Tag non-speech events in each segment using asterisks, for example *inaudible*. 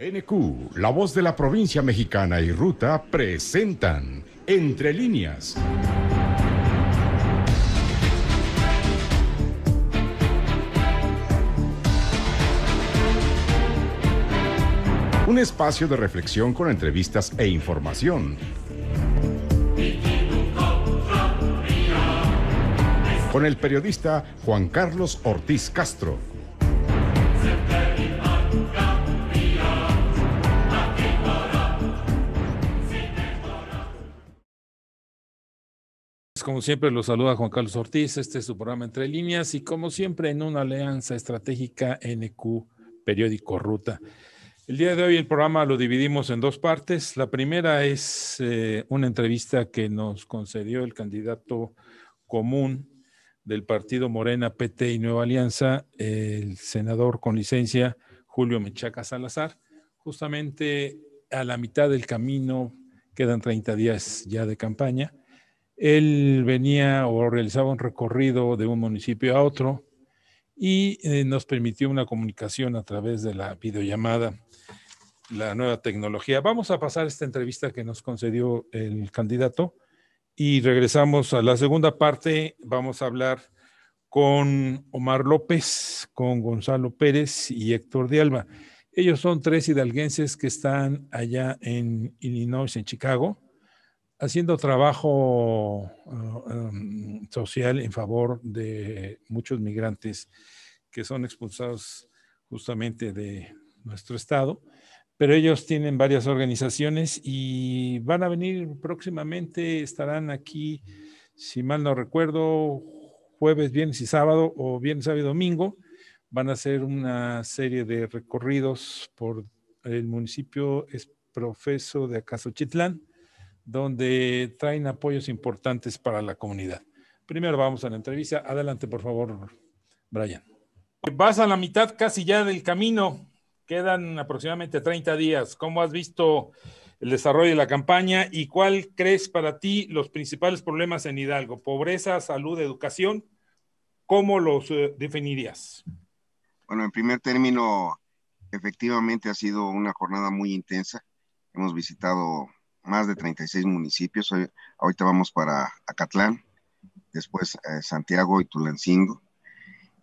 NQ, la voz de la provincia mexicana y ruta presentan Entre líneas. Un espacio de reflexión con entrevistas e información. Con el periodista Juan Carlos Ortiz Castro. como siempre, los saluda Juan Carlos Ortiz. Este es su programa Entre Líneas y, como siempre, en una alianza estratégica NQ Periódico Ruta. El día de hoy el programa lo dividimos en dos partes. La primera es eh, una entrevista que nos concedió el candidato común del partido Morena, PT y Nueva Alianza, el senador con licencia Julio Mechaca Salazar, justamente a la mitad del camino, quedan 30 días ya de campaña él venía o realizaba un recorrido de un municipio a otro y eh, nos permitió una comunicación a través de la videollamada, la nueva tecnología. Vamos a pasar esta entrevista que nos concedió el candidato y regresamos a la segunda parte. Vamos a hablar con Omar López, con Gonzalo Pérez y Héctor de Alba. Ellos son tres hidalguenses que están allá en Illinois, en Chicago haciendo trabajo ah, em, social en favor de muchos migrantes que son expulsados justamente de nuestro estado, pero ellos tienen varias organizaciones y van a venir próximamente, estarán aquí, si mal no recuerdo, jueves, viernes y sábado o viernes, sábado y domingo, van a hacer una serie de recorridos por el municipio es profeso de Chitlán donde traen apoyos importantes para la comunidad. Primero vamos a la entrevista. Adelante, por favor, Brian. Vas a la mitad casi ya del camino. Quedan aproximadamente 30 días. ¿Cómo has visto el desarrollo de la campaña y cuál crees para ti los principales problemas en Hidalgo? Pobreza, salud, educación. ¿Cómo los eh, definirías? Bueno, en primer término, efectivamente ha sido una jornada muy intensa. Hemos visitado más de 36 municipios. ahorita vamos para Acatlán, después eh, Santiago y Tulancingo.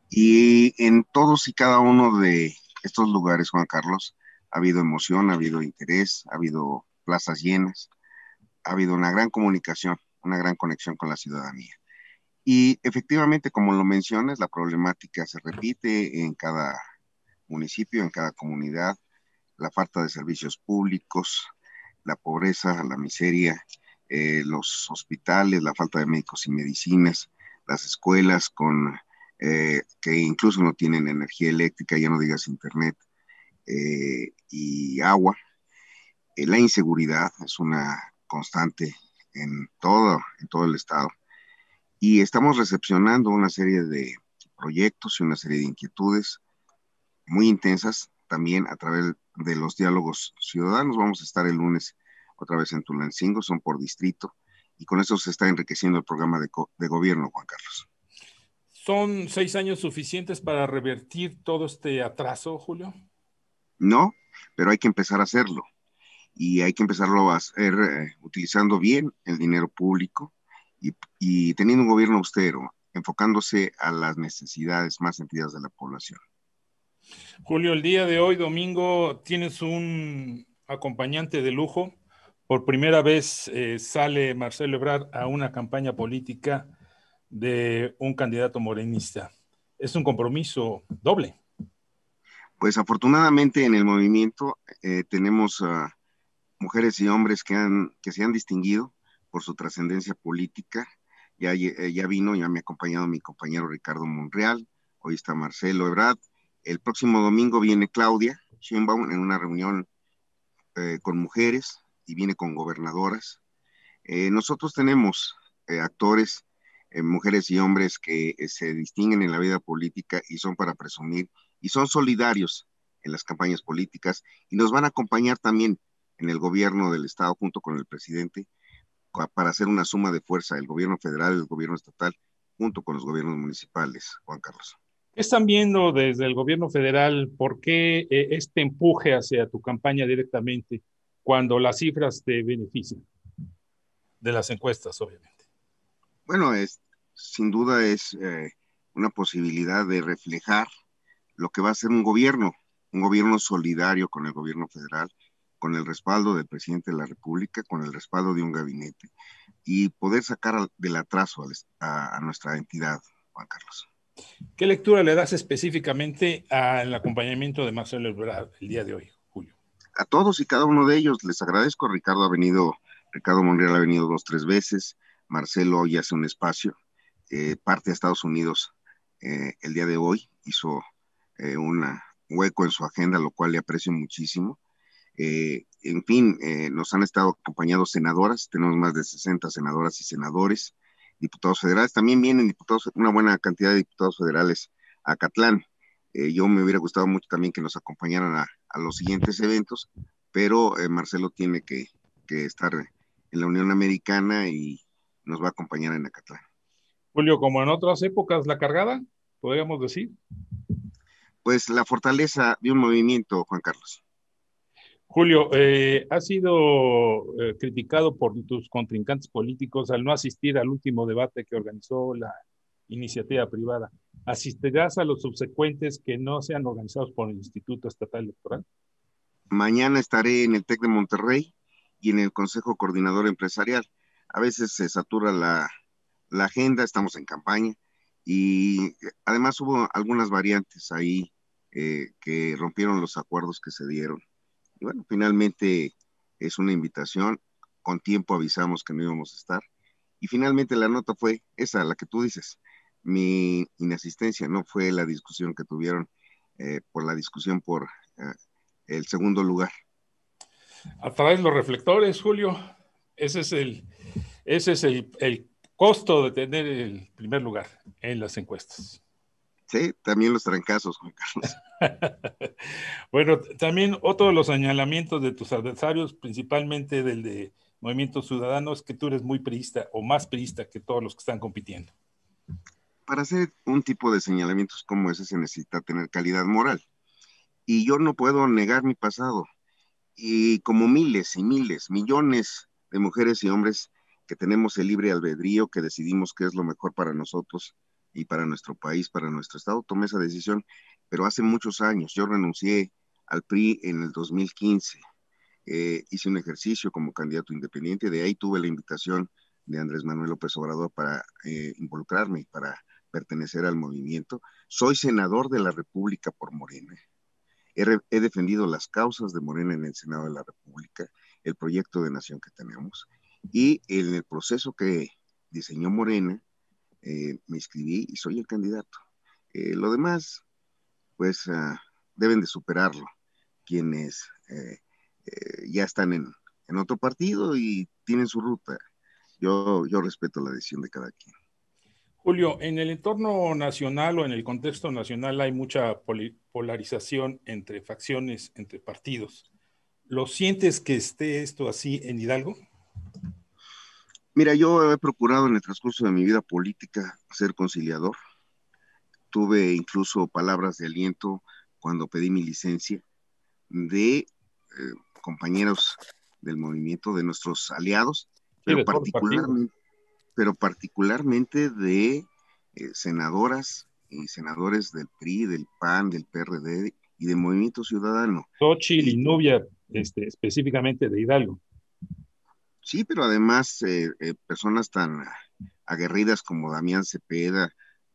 Y en todos y cada uno de estos lugares, Juan Carlos, ha habido emoción, ha habido interés, ha habido plazas llenas, ha habido una gran comunicación, una gran conexión con la ciudadanía. Y efectivamente, como lo mencionas, la problemática se repite en cada municipio, en cada comunidad, la falta de servicios públicos, la pobreza, la miseria, eh, los hospitales, la falta de médicos y medicinas, las escuelas con, eh, que incluso no tienen energía eléctrica, ya no digas internet eh, y agua. la inseguridad es una constante en todo, en todo el estado. Y estamos recepcionando una serie de proyectos y una serie de inquietudes muy intensas también a través de los diálogos ciudadanos. Vamos a estar el lunes otra vez en Tulancingo, son por distrito, y con eso se está enriqueciendo el programa de, de gobierno, Juan Carlos. ¿Son seis años suficientes para revertir todo este atraso, Julio? No, pero hay que empezar a hacerlo. Y hay que empezarlo a hacer eh, utilizando bien el dinero público y, y teniendo un gobierno austero, enfocándose a las necesidades más sentidas de la población. Julio, el día de hoy, domingo, tienes un acompañante de lujo. Por primera vez eh, sale Marcelo Ebrard a una campaña política de un candidato morenista. Es un compromiso doble. Pues afortunadamente en el movimiento eh, tenemos mujeres y hombres que, han, que se han distinguido por su trascendencia política. Ya, ya vino, ya me ha acompañado mi compañero Ricardo Monreal, hoy está Marcelo Ebrard, el próximo domingo viene Claudia Sheinbaum en una reunión eh, con mujeres y viene con gobernadoras. Eh, nosotros tenemos eh, actores, mujeres y hombres que se distinguen en la vida política y son para presumir y son solidarios en las campañas políticas y nos van a acompañar también en el gobierno del Estado junto con el presidente para hacer una suma de fuerza, el gobierno federal, y el gobierno estatal, junto con los gobiernos municipales, Juan Carlos. ¿Qué están viendo desde el gobierno federal? ¿Por qué eh, este empuje hacia tu campaña directamente cuando las cifras te benefician? De las encuestas, obviamente. Bueno, es, sin duda es eh, una posibilidad de reflejar lo que va a ser un gobierno, un gobierno solidario con el gobierno federal, con el respaldo del presidente de la República, con el respaldo de un gabinete y poder sacar del atraso a nuestra entidad, Juan Carlos. ¿Qué lectura le das específicamente al acompañamiento de Marcelo el día de hoy, Julio? A todos y cada uno de ellos les agradezco. Ricardo ha venido, Ricardo Monreal ha venido dos, tres veces. Marcelo hoy hace un espacio. Eh, parte a Estados Unidos eh, el día de hoy. Hizo eh, un hueco en su agenda, lo cual le aprecio muchísimo. en fin, nos han estado acompañados senadoras. Tenemos más de 60 senadoras y senadores diputados federales. También vienen diputados, una buena cantidad de diputados federales a Catlán. Eh, yo me hubiera gustado mucho también que nos acompañaran a, los siguientes eventos, pero eh, Marcelo tiene que, estar en la Unión Americana y nos va a acompañar en Acatlán. Julio, como en otras épocas, la cargada, podríamos decir. Pues la fortaleza de un movimiento, Juan Carlos. Julio, eh, has sido eh, criticado por tus contrincantes políticos al no asistir al último debate que organizó la iniciativa privada. ¿Asistirás a los subsecuentes que no sean organizados por el Instituto Estatal Electoral? Mañana estaré en el TEC de Monterrey y en el Consejo Coordinador Empresarial. A veces se satura la, agenda, estamos en campaña y además hubo algunas variantes ahí eh, que rompieron los acuerdos que se dieron. Y bueno, finalmente es una invitación, con tiempo avisamos que no íbamos a estar. Y finalmente la nota fue esa, la que tú dices. Mi inasistencia no fue la discusión que tuvieron eh, por la discusión por eh, el segundo lugar. A través de los reflectores, Julio. Ese es el, ese es el costo de tener el primer lugar en las encuestas. También los trancazos, Juan Carlos. *laughs* bueno, también otro de los señalamientos de tus adversarios, principalmente del de Movimiento Ciudadano, es que tú eres muy priista o más priista que todos los que están compitiendo. Para hacer un tipo de señalamientos como ese se necesita tener calidad moral. Y yo no puedo negar mi pasado. Y como miles y miles, millones de mujeres y hombres que tenemos el libre albedrío, que decidimos qué es lo mejor para nosotros, y para nuestro país, para nuestro Estado. Tomé esa decisión, pero hace muchos años yo renuncié al PRI en el 2015. Eh, hice un ejercicio como candidato independiente, de ahí tuve la invitación de Andrés Manuel López Obrador para eh, involucrarme y para pertenecer al movimiento. Soy senador de la República por Morena. He, he, defendido las causas de Morena en el Senado de la República, el proyecto de nación que tenemos y en el proceso que diseñó Morena eh, me inscribí y soy el candidato. Eh, lo demás, pues ah, deben de superarlo quienes eh, ya están en, en, otro partido y tienen su ruta. Yo, yo respeto la decisión de cada quien. Julio, en el entorno nacional o en el contexto nacional hay mucha polarización entre facciones, entre partidos. ¿Lo sientes que esté esto así en Hidalgo? Mira, yo he procurado en el transcurso de mi vida política ser conciliador. Tuve incluso palabras de aliento cuando pedí mi licencia de eh, compañeros del movimiento, de nuestros aliados, pero particularmente, pero particularmente de eh, senadoras y senadores del PRI, del PAN, del PRD y del Movimiento Ciudadano. Sochi, y Nubia, este, específicamente de Hidalgo. Sí, pero además eh, eh, personas tan aguerridas como Damián Cepeda,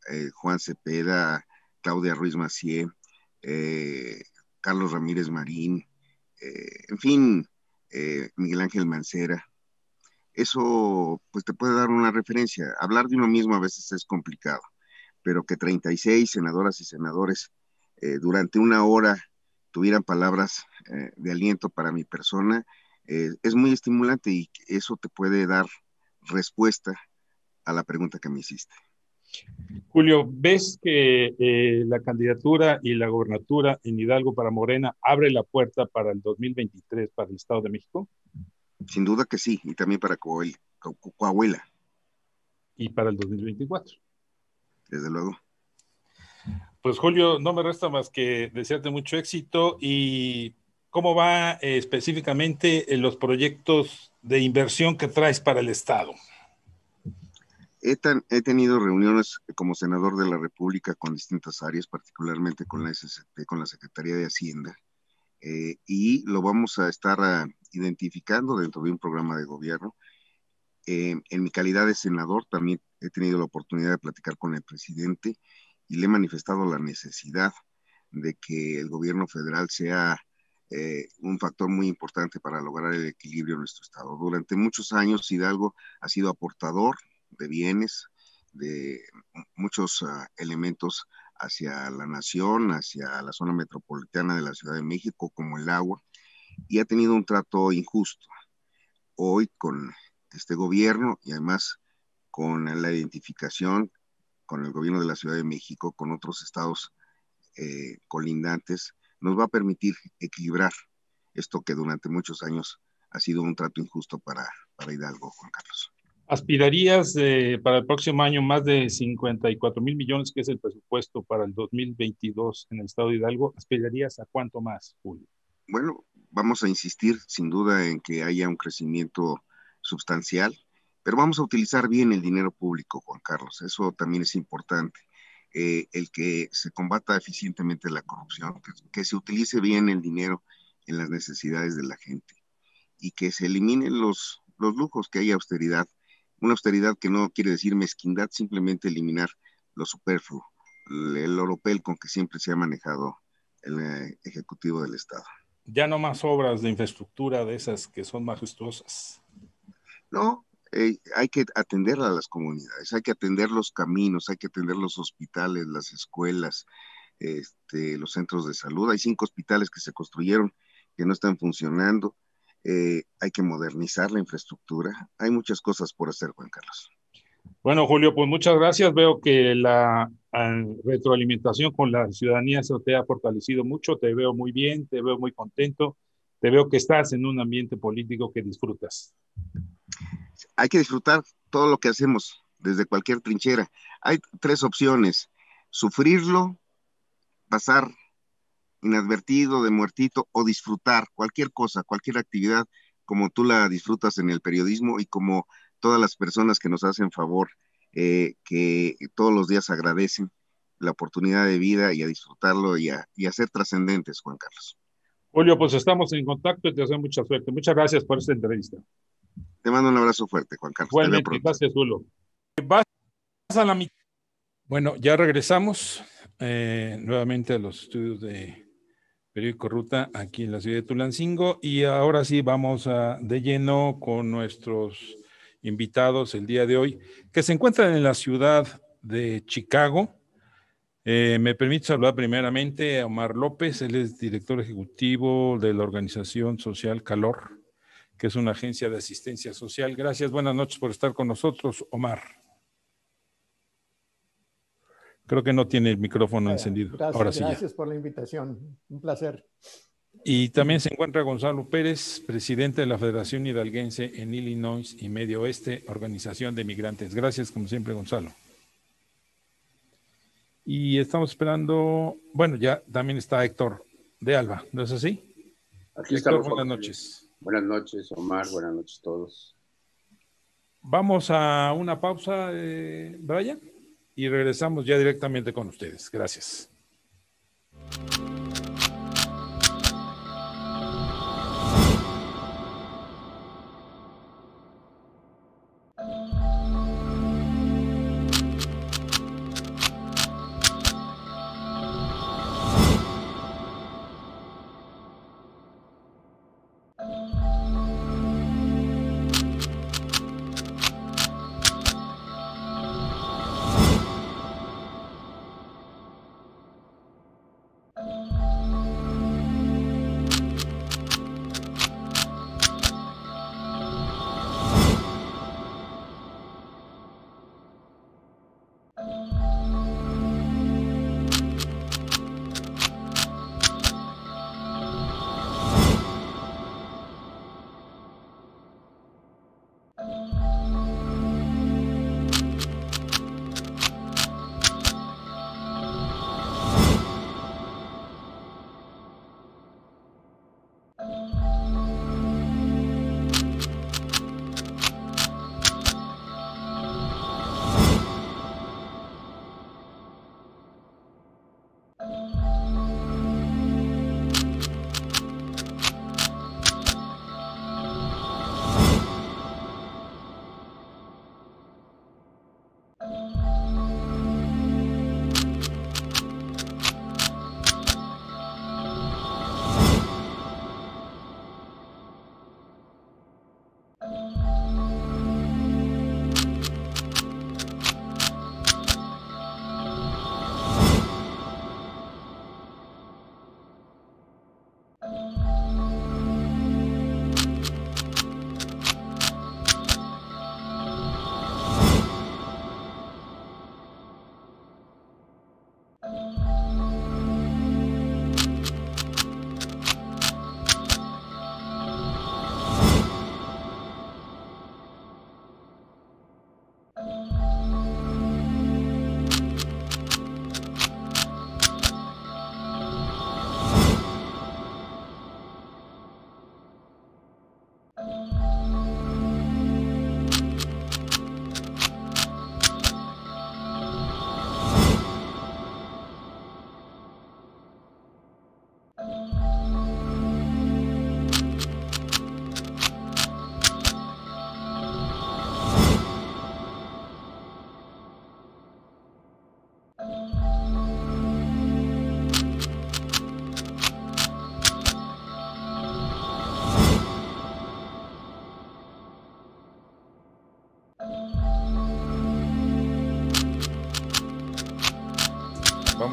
eh, Juan Cepeda, Claudia Ruiz Macié, Carlos Ramírez Marín, en fin, Miguel Ángel Mancera. Eso pues te puede dar una referencia. Hablar de uno mismo a veces es complicado, pero que 36 senadoras y senadores durante una hora tuvieran palabras de aliento para mi persona, eh, es muy estimulante y eso te puede dar respuesta a la pregunta que me hiciste. Julio, ¿ves que eh, la candidatura y la gobernatura en Hidalgo para Morena abre la puerta para el 2023 para el Estado de México? Sin duda que sí, y también para Coahuila. Y para el 2024. Desde luego. Pues Julio, no me resta más que desearte mucho éxito y cómo va eh, específicamente en eh, los proyectos de inversión que traes para el Estado. He, tenido reuniones como senador de la República con distintas áreas, particularmente con la con la Secretaría de Hacienda, eh, y lo vamos a estar ah, identificando dentro de un programa de gobierno. en mi calidad de senador también he tenido la oportunidad de platicar con el presidente y le he manifestado la necesidad de que el gobierno federal sea eh, un factor muy importante para lograr el equilibrio en nuestro Estado. Durante muchos años Hidalgo ha sido aportador de bienes, de muchos ah, elementos hacia la nación, hacia la zona metropolitana de la Ciudad de México, como el agua, y ha tenido un trato injusto. Hoy con este gobierno y además con la identificación con el gobierno de la Ciudad de México, con otros estados eh, colindantes, nos va a permitir equilibrar esto que durante muchos años ha sido un trato injusto para, Hidalgo, Juan Carlos. ¿Aspirarías eh, para el próximo año más de 54 mil millones, que es el presupuesto para el 2022 en el estado de Hidalgo? ¿Aspirarías a cuánto más, Julio? Bueno, vamos a insistir sin duda en que haya un crecimiento sustancial, pero vamos a utilizar bien el dinero público, Juan Carlos. Eso también es importante. Eh, el que se combata eficientemente la corrupción, que, se utilice bien el dinero en las necesidades de la gente y que se eliminen los, los lujos, que haya austeridad. Una austeridad que no quiere decir mezquindad, simplemente eliminar lo superfluo, el, oropel con que siempre se ha manejado el eh, Ejecutivo del Estado. Ya no más obras de infraestructura de esas que son majestuosas. No, eh, hay que atender a las comunidades, hay que atender los caminos, hay que atender los hospitales, las escuelas, este, los centros de salud. Hay cinco hospitales que se construyeron que no están funcionando. Eh, hay que modernizar la infraestructura. Hay muchas cosas por hacer, Juan Carlos. Bueno, Julio, pues muchas gracias. Veo que la ah, retroalimentación con la ciudadanía se te ha fortalecido mucho. Te veo muy bien, te veo muy contento. Te veo que estás en un ambiente político que disfrutas hay que disfrutar todo lo que hacemos desde cualquier trinchera. Hay tres opciones, sufrirlo, pasar inadvertido, de muertito, o disfrutar cualquier cosa, cualquier actividad, como tú la disfrutas en el periodismo y como todas las personas que nos hacen favor, eh, que todos los días agradecen la oportunidad de vida y a disfrutarlo y a, y a ser trascendentes, Juan Carlos. Julio, pues estamos en contacto y te deseo mucha suerte. Muchas gracias por esta entrevista. Te mando un abrazo fuerte, Juan Carlos. Eh, la Bueno, ya regresamos eh, nuevamente a los estudios de Periódico Ruta aquí en la ciudad de Tulancingo y ahora sí vamos a, de lleno con nuestros invitados el día de hoy que se encuentran en la ciudad de Chicago. Eh, me permite saludar primeramente a Omar López, él es director ejecutivo de la organización social Calor que es una agencia de asistencia social. Gracias, buenas noches por estar con nosotros, Omar. Creo que no tiene el micrófono encendido. Gracias, gracias por la invitación. Un placer. Y también se encuentra Gonzalo Pérez, presidente de la Federación Hidalguense en Illinois y Medio Oeste, Organización de Migrantes. Gracias, como siempre, Gonzalo. Y estamos esperando, bueno, ya también está Héctor de Alba, ¿no es así? Aquí Héctor, buenas noches. Buenas noches, Omar. Buenas noches a todos. Vamos a una pausa, eh, Brian, y regresamos ya directamente con ustedes. Gracias.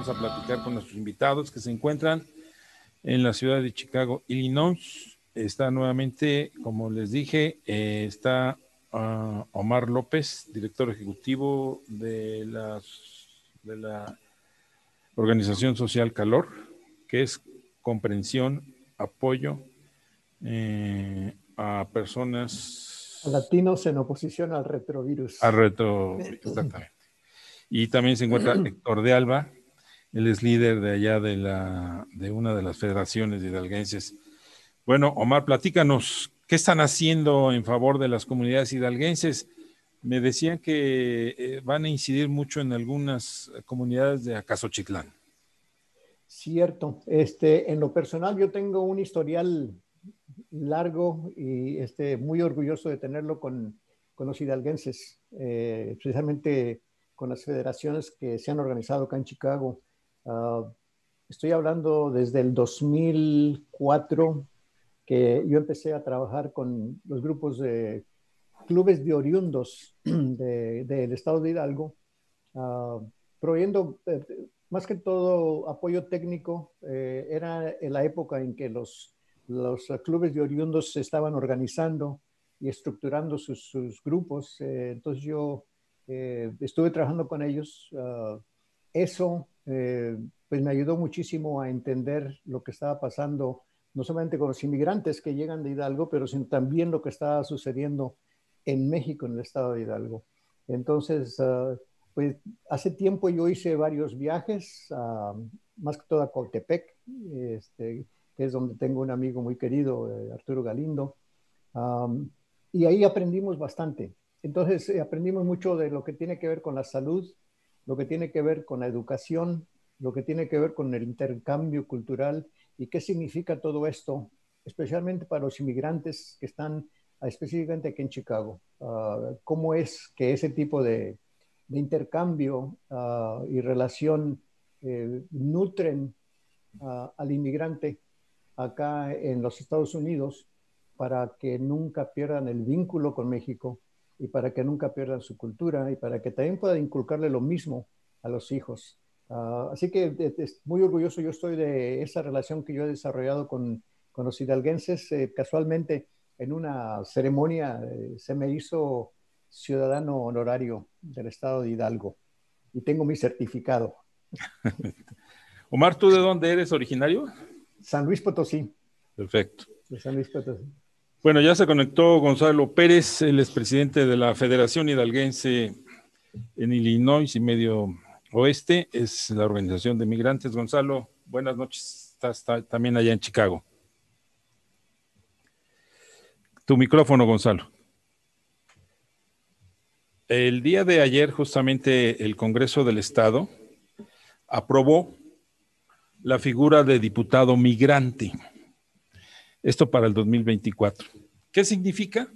a platicar con nuestros invitados que se encuentran en la ciudad de Chicago, Illinois. Está nuevamente, como les dije, eh, está ah, Omar López, director ejecutivo de, las, la organización social Calor, que es comprensión, apoyo eh, a personas... Latinos en oposición al retrovirus. Al retro, exactamente. Y también se encuentra *clears throat* Héctor de Alba, él es líder de allá de, la, de una de las federaciones hidalguenses. Bueno, Omar, platícanos, ¿qué están haciendo en favor de las comunidades hidalguenses? Me decían que eh, van a incidir mucho en algunas comunidades de Acaso Chiclán Cierto. Este, en lo personal, yo tengo un historial largo y este, muy orgulloso de tenerlo con, los hidalguenses, eh, especialmente precisamente con las federaciones que se han organizado acá en Chicago. Ah, estoy hablando desde el 2004 que yo empecé a trabajar con los grupos de clubes de oriundos *clears throat* del estado de Hidalgo, ah, proveyendo eh, más que todo apoyo técnico. Eh, era en la época en que los, los clubes de oriundos se estaban organizando y estructurando sus, grupos. Eh, entonces yo estuve trabajando con ellos. Ah, eso eh, pues me ayudó muchísimo a entender lo que estaba pasando, no solamente con los inmigrantes que llegan de Hidalgo, pero sino también lo que estaba sucediendo en México, en el estado de Hidalgo. Entonces, ah, pues hace tiempo yo hice varios viajes, ah, más que todo a Coatepec, este, que es donde tengo un amigo muy querido, eh, Arturo Galindo, y ahí aprendimos bastante. Entonces, eh, aprendimos mucho de lo que tiene que ver con la salud, lo que tiene que ver con la educación, lo que tiene que ver con el intercambio cultural y qué significa todo esto, especialmente para los inmigrantes que están ah, específicamente aquí en Chicago. Ah, ¿Cómo es que ese tipo de, intercambio ah, y relación eh, nutren al inmigrante acá en los Estados Unidos para que nunca pierdan el vínculo con México y para que nunca pierdan su cultura y para que también puedan inculcarle lo mismo a los hijos. Ah, así que eh, muy orgulloso yo estoy de esa relación que yo he desarrollado con, los hidalguenses. Eh, casualmente, en una ceremonia eh, se me hizo ciudadano honorario del estado de Hidalgo y tengo mi certificado. *laughs* Omar, ¿tú de dónde eres originario? San Luis Potosí. Perfecto. San Luis Potosí. Bueno, ya se conectó Gonzalo Pérez, el expresidente de la Federación Hidalguense en Illinois y Medio Oeste, es la organización de migrantes. Gonzalo, buenas noches, estás también allá en Chicago. Tu micrófono, Gonzalo. El día de ayer, justamente, el Congreso del Estado aprobó la figura de diputado migrante esto para el 2024. ¿Qué significa?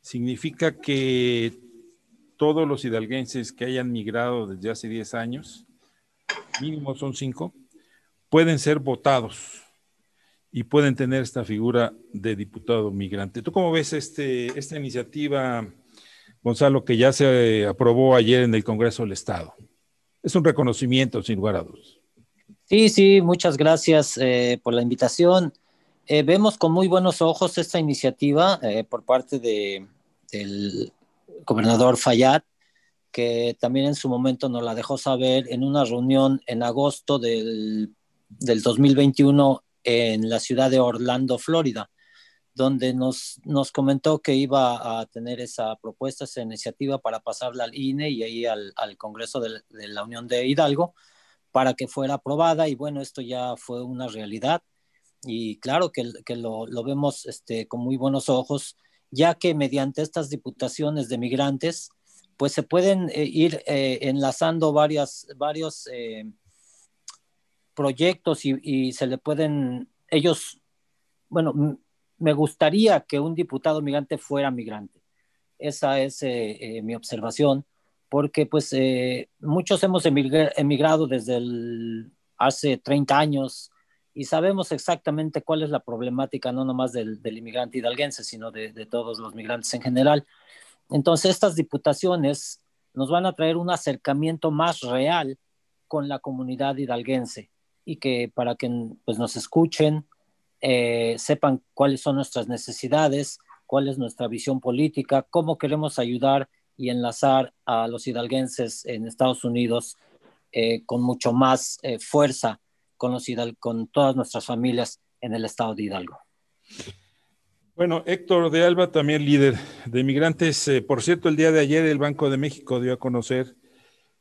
Significa que todos los hidalguenses que hayan migrado desde hace 10 años, mínimo son 5, pueden ser votados y pueden tener esta figura de diputado migrante. ¿Tú cómo ves este, esta iniciativa, Gonzalo, que ya se aprobó ayer en el Congreso del Estado? Es un reconocimiento, sin lugar a dudas. Sí, sí, muchas gracias eh, por la invitación. Eh, vemos con muy buenos ojos esta iniciativa eh, por parte del gobernador Fayad, que también en su momento nos la dejó saber en una reunión en agosto del, del 2021 en la ciudad de Orlando, Florida, donde nos, nos comentó que iba a tener esa propuesta, esa iniciativa para pasarla al INE y ahí al, Congreso de, de la Unión de Hidalgo para que fuera aprobada y bueno, esto ya fue una realidad y claro que, lo, vemos este, con muy buenos ojos, ya que mediante estas diputaciones de migrantes, pues se pueden eh, ir eh, enlazando varias, varios eh, proyectos y, se le pueden, ellos, bueno, me gustaría que un diputado migrante fuera migrante. Esa es mi observación, porque pues muchos hemos emigrado desde hace 30 años, y sabemos exactamente cuál es la problemática, no nomás del, inmigrante hidalguense, sino de, todos los migrantes en general. Entonces, estas diputaciones nos van a traer un acercamiento más real con la comunidad hidalguense y que para que pues, nos escuchen, eh, sepan cuáles son nuestras necesidades, cuál es nuestra visión política, cómo queremos ayudar y enlazar a los hidalguenses en Estados Unidos eh, con mucho más eh, fuerza con, con todas nuestras familias en el estado de Hidalgo. Bueno, Héctor de Alba, también líder de migrantes. Eh, por cierto, el día de ayer el Banco de México dio a conocer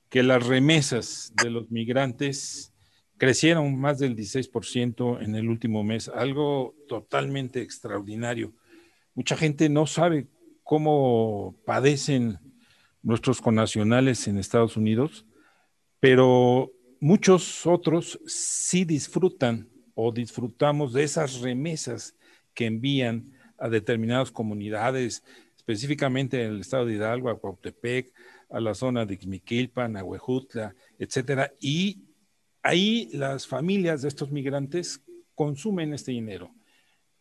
que las remesas de los migrantes crecieron más del 16% en el último mes, algo totalmente extraordinario. Mucha gente no sabe cómo padecen nuestros connacionales en Estados Unidos, pero Muchos otros sí disfrutan o disfrutamos de esas remesas que envían a determinadas comunidades, específicamente en el estado de Hidalgo, a Cuautepec, a la zona de Xmiquilpan, a Huejutla, etcétera. Y ahí las familias de estos migrantes consumen este dinero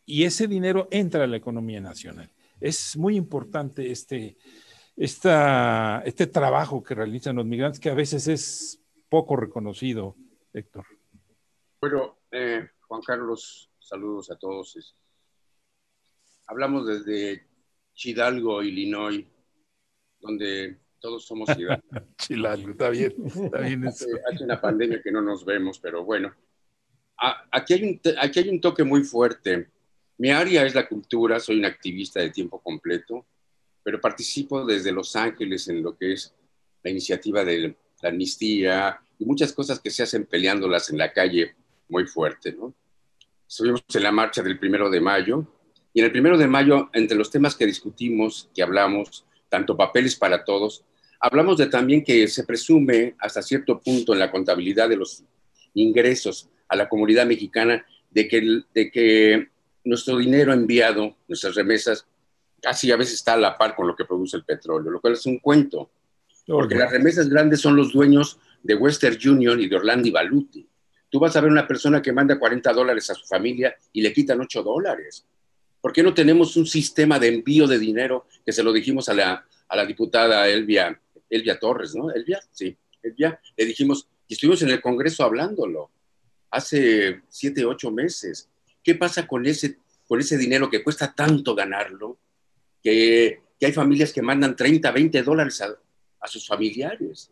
y ese dinero entra a la economía nacional. Es muy importante este, este trabajo que realizan los migrantes, que a veces es poco reconocido, Héctor. Bueno, eh, Juan Carlos, saludos a todos. Hablamos desde Chidalgo, Illinois, donde todos somos *laughs* Chidalgo, está bien. Está bien hace, una pandemia que no nos vemos, pero bueno. aquí, un, aquí hay un toque muy fuerte. Mi área es la cultura, soy un activista de tiempo completo, pero participo desde Los Ángeles en lo que es la iniciativa del la amnistía y muchas cosas que se hacen peleándolas en la calle muy fuerte. ¿no? Estuvimos en la marcha del primero de mayo y en el primero de mayo, entre los temas que discutimos, que hablamos, tanto papeles para todos, hablamos de también que se presume hasta cierto punto en la contabilidad de los ingresos a la comunidad mexicana de que, de que nuestro dinero enviado, nuestras remesas, casi a veces está a la par con lo que produce el petróleo, lo cual es un cuento. Porque las remesas grandes son los dueños de Western Union y de Orlando y Baluti. Tú vas a ver una persona que manda 40 dólares a su familia y le quitan 8 dólares. ¿Por qué no tenemos un sistema de envío de dinero que se lo dijimos a la, a la diputada Elvia, Elvia Torres, ¿no? Elvia, sí, Elvia. Le dijimos, y estuvimos en el Congreso hablándolo hace 7, 8 meses. ¿Qué pasa con ese, con ese dinero que cuesta tanto ganarlo? Que, que hay familias que mandan 30, 20 dólares a, a sus familiares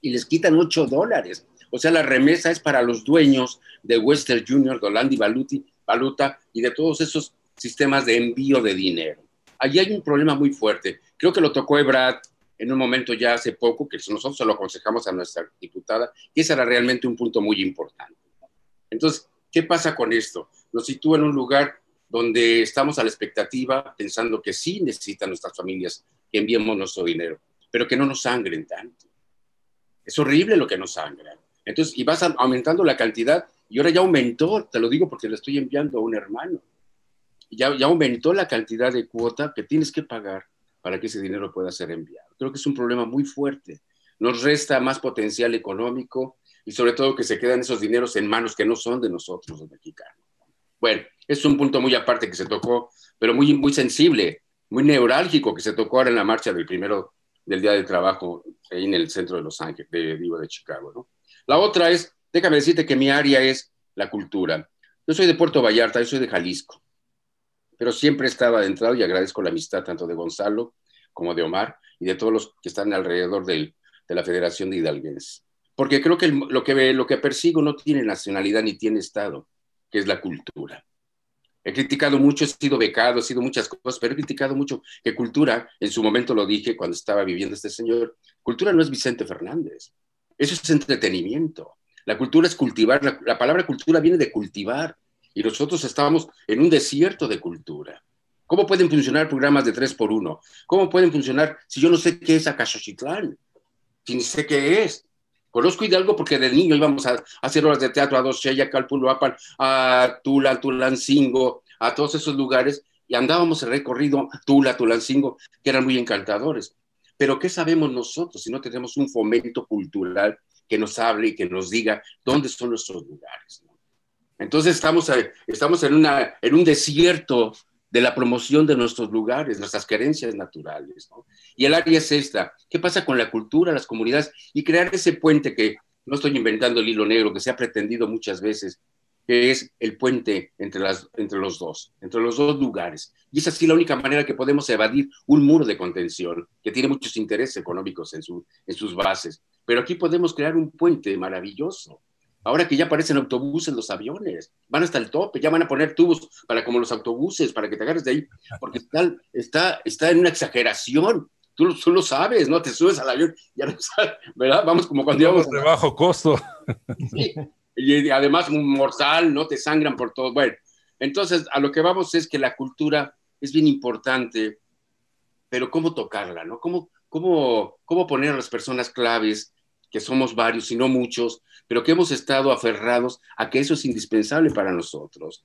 y les quitan 8 dólares. O sea, la remesa es para los dueños de Western Junior, de Valuti, Valuta y de todos esos sistemas de envío de dinero. Allí hay un problema muy fuerte. Creo que lo tocó Ebrad en un momento ya hace poco, que nosotros se lo aconsejamos a nuestra diputada, y ese era realmente un punto muy importante. Entonces, ¿qué pasa con esto? Nos sitúa en un lugar donde estamos a la expectativa, pensando que sí necesitan nuestras familias que enviemos nuestro dinero pero que no nos sangren tanto. Es horrible lo que nos sangra. Entonces, y vas aumentando la cantidad, y ahora ya aumentó, te lo digo porque le estoy enviando a un hermano, ya, ya aumentó la cantidad de cuota que tienes que pagar para que ese dinero pueda ser enviado. Creo que es un problema muy fuerte. Nos resta más potencial económico y sobre todo que se quedan esos dineros en manos que no son de nosotros, los mexicanos. Bueno, es un punto muy aparte que se tocó, pero muy, muy sensible, muy neurálgico que se tocó ahora en la marcha del primero del Día de Trabajo ahí en el centro de Los Ángeles, de, digo, de Chicago. ¿no? La otra es, déjame decirte que mi área es la cultura. Yo soy de Puerto Vallarta, yo soy de Jalisco, pero siempre estaba adentrado y agradezco la amistad tanto de Gonzalo como de Omar y de todos los que están alrededor de la Federación de Hidalguenses. Porque creo que, lo, que lo que persigo no tiene nacionalidad ni tiene Estado, que es la cultura. He criticado mucho, he sido becado, he sido muchas cosas, pero he criticado mucho que cultura, en su momento lo dije cuando estaba viviendo este señor, cultura no es Vicente Fernández, eso es entretenimiento. La cultura es cultivar, la, palabra cultura viene de cultivar y nosotros estábamos en un desierto de cultura. ¿Cómo pueden funcionar programas de tres por uno? cómo pueden funcionar si yo no sé qué es Acaso Si ni sé qué es, Conozco Hidalgo porque de niño íbamos a, hacer horas de teatro a Doceya, Calpuluapan, a Tula, Tulancingo, a todos esos lugares y andábamos el recorrido Tula, Tulancingo, que eran muy encantadores. Pero ¿qué sabemos nosotros si no tenemos un fomento cultural que nos hable y que nos diga dónde son nuestros lugares? Entonces estamos, eh, estamos en, una, en un desierto de la promoción de nuestros lugares, nuestras querencias naturales. ¿no? Y el área es esta. ¿Qué pasa con la cultura, las comunidades? Y crear ese puente que no estoy inventando el hilo negro, que se ha pretendido muchas veces, que es el puente entre, las, entre los dos, entre los dos lugares. Y es así la única manera que podemos evadir un muro de contención, que tiene muchos intereses económicos en, su, en sus bases. Pero aquí podemos crear un puente maravilloso. Ahora que ya aparecen autobuses, los aviones, van hasta el tope, ya van a poner tubos para como los autobuses, para que te agarres de ahí, porque *laughs* está, está, está en una exageración Tú, lo sabes, ¿no? Te subes al avión, *laughs* ya no sabes, ¿verdad? Vamos como cuando íbamos. De bajo costo. Sí, y además un mortal, ¿no? Te sangran por todo. Bueno, entonces a lo que vamos es que la cultura es bien importante, pero ¿cómo tocarla, ¿no? ¿Cómo, cómo, cómo poner a las personas claves, que somos varios y no muchos, pero que hemos estado aferrados a que eso es indispensable para nosotros.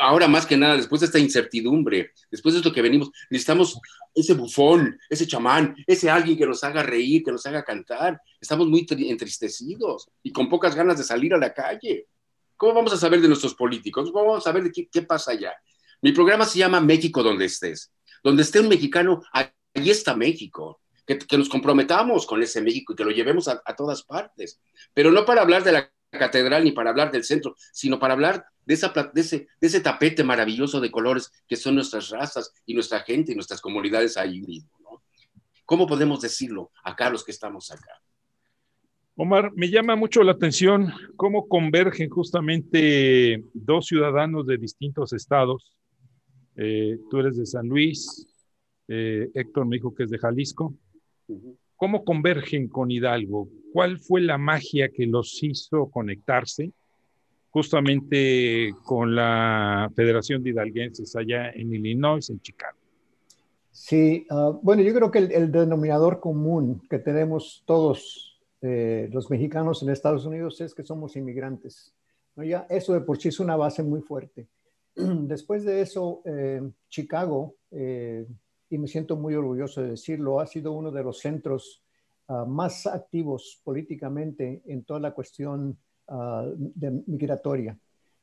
Ahora más que nada, después de esta incertidumbre, después de esto que venimos, necesitamos ese bufón, ese chamán, ese alguien que nos haga reír, que nos haga cantar. Estamos muy entristecidos y con pocas ganas de salir a la calle. ¿Cómo vamos a saber de nuestros políticos? ¿Cómo vamos a saber de qué, pasa allá? Mi programa se llama México donde estés. Donde esté un mexicano, allí está México que, nos comprometamos con ese México y que lo llevemos a, todas partes, pero no para hablar de la catedral ni para hablar del centro, sino para hablar de, esa, ese, tapete maravilloso de colores que son nuestras razas y nuestra gente y nuestras comunidades ahí mismo. ¿Cómo podemos decirlo acá los que estamos acá? Omar, me llama mucho la atención cómo convergen justamente dos ciudadanos de distintos estados. Eh, tú eres de San Luis, eh, Héctor me dijo que es de Jalisco. ¿Cómo convergen con Hidalgo? ¿Cuál fue la magia que los hizo conectarse justamente con la Federación de Hidalguenses allá en Illinois, en Chicago? Sí, ah, bueno, yo creo que el, denominador común que tenemos todos eh, los mexicanos en Estados Unidos es que somos inmigrantes. Ya eso de por sí es una base muy fuerte. *clears throat* Después de eso, eh, Chicago eh, y me siento muy orgulloso de decirlo, ha sido uno de los centros ah, más activos políticamente en toda la cuestión ah, de migratoria.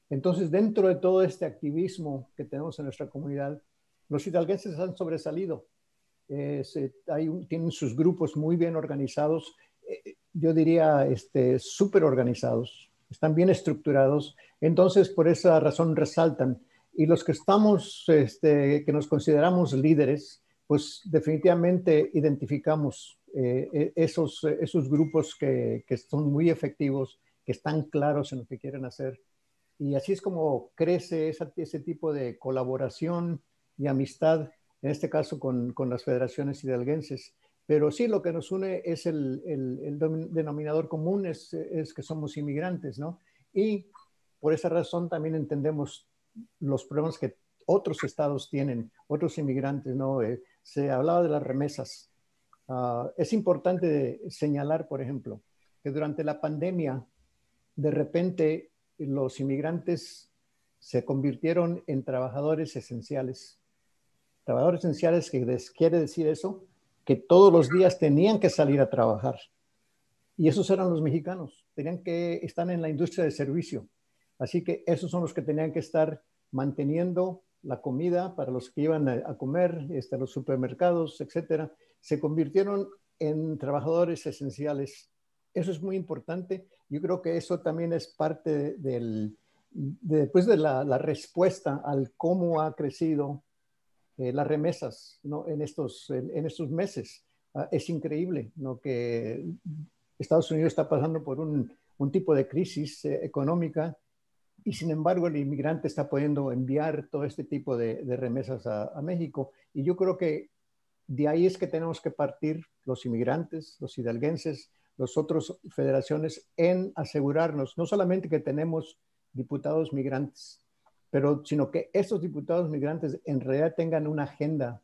Entonces, dentro de todo este activismo que tenemos en nuestra comunidad, los hidalguenses han sobresalido. Eh, hay tienen sus grupos muy bien organizados, eh, yo diría súper este, organizados, están bien estructurados. Entonces, por esa razón resaltan y los que estamos, este, que nos consideramos líderes, pues definitivamente identificamos eh, e-, esos, esos grupos que, que son muy efectivos, que están claros en lo que quieren hacer. Y así es como crece ese tipo de colaboración y amistad, en este caso con, con, las federaciones hidalguenses. Pero sí, lo que nos une es el, el, el denominador común, es, es, que somos inmigrantes, ¿no? Y por esa razón también entendemos los problemas que otros estados tienen, otros inmigrantes, ¿no? Eh, se hablaba de las remesas. Ah, es importante señalar, por ejemplo, que durante la pandemia, de repente, los inmigrantes se convirtieron en trabajadores esenciales. Trabajadores esenciales que quiere decir eso, que todos los días tenían que salir a trabajar. Y esos eran los mexicanos, tenían que estar en la industria de servicio. Así que esos son los que tenían que estar manteniendo la comida para los que iban a, comer, este, los supermercados, etcétera. Se convirtieron en trabajadores esenciales. Eso es muy importante. Yo creo que eso también es parte del, de, después pues, de la, respuesta al cómo ha crecido eh, las remesas en, estos, meses. Ah, es increíble ¿no? que Estados Unidos está pasando por un, tipo de crisis eh, económica y sin embargo el inmigrante está pudiendo enviar todo este tipo de, remesas a, México. Y yo creo que de ahí es que tenemos que partir los inmigrantes, los hidalguenses, las otras federaciones en asegurarnos, no solamente que tenemos diputados migrantes, pero sino que estos diputados migrantes en realidad tengan una agenda